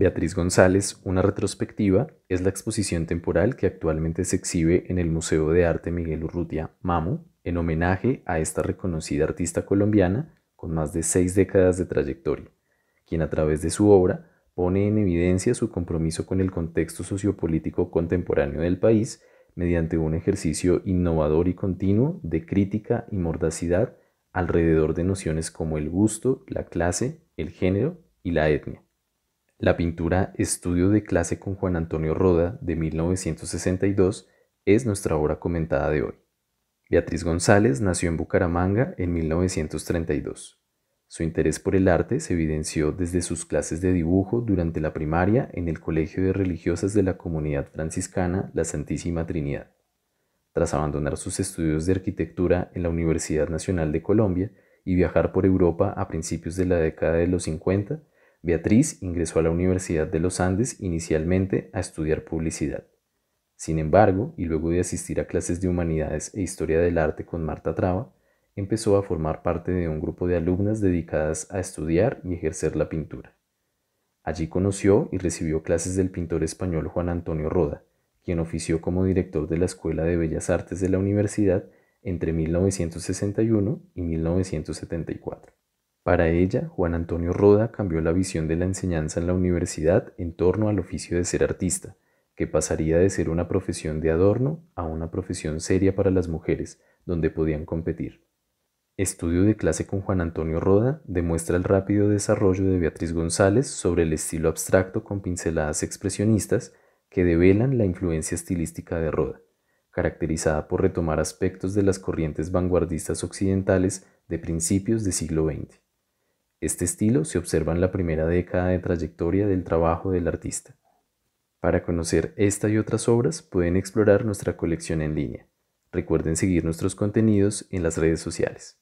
Beatriz González, una retrospectiva, es la exposición temporal que actualmente se exhibe en el Museo de Arte Miguel Urrutia, MAMU, en homenaje a esta reconocida artista colombiana con más de seis décadas de trayectoria, quien a través de su obra pone en evidencia su compromiso con el contexto sociopolítico contemporáneo del país mediante un ejercicio innovador y continuo de crítica y mordacidad alrededor de nociones como el gusto, la clase, el género y la etnia. La pintura Estudio de clase con Juan Antonio Roda de 1962 es nuestra obra comentada de hoy. Beatriz González nació en Bucaramanga en 1932. Su interés por el arte se evidenció desde sus clases de dibujo durante la primaria en el Colegio de Religiosas de la Comunidad Franciscana La Santísima Trinidad. Tras abandonar sus estudios de arquitectura en la Universidad Nacional de Colombia y viajar por Europa a principios de la década de los 50, Beatriz ingresó a la Universidad de los Andes inicialmente a estudiar publicidad. Sin embargo, y luego de asistir a clases de humanidades e historia del arte con Marta Traba, empezó a formar parte de un grupo de alumnas dedicadas a estudiar y ejercer la pintura. Allí conoció y recibió clases del pintor español Juan Antonio Roda, quien ofició como director de la Escuela de Bellas Artes de la Universidad entre 1961 y 1974. Para ella, Juan Antonio Roda cambió la visión de la enseñanza en la universidad en torno al oficio de ser artista, que pasaría de ser una profesión de adorno a una profesión seria para las mujeres, donde podían competir. Estudio de clase con Juan Antonio Roda demuestra el rápido desarrollo de Beatriz González sobre el estilo abstracto con pinceladas expresionistas que develan la influencia estilística de Roda, caracterizada por retomar aspectos de las corrientes vanguardistas occidentales de principios del siglo XX. Este estilo se observa en la primera década de trayectoria del trabajo del artista. Para conocer esta y otras obras pueden explorar nuestra colección en línea. Recuerden seguir nuestros contenidos en las redes sociales.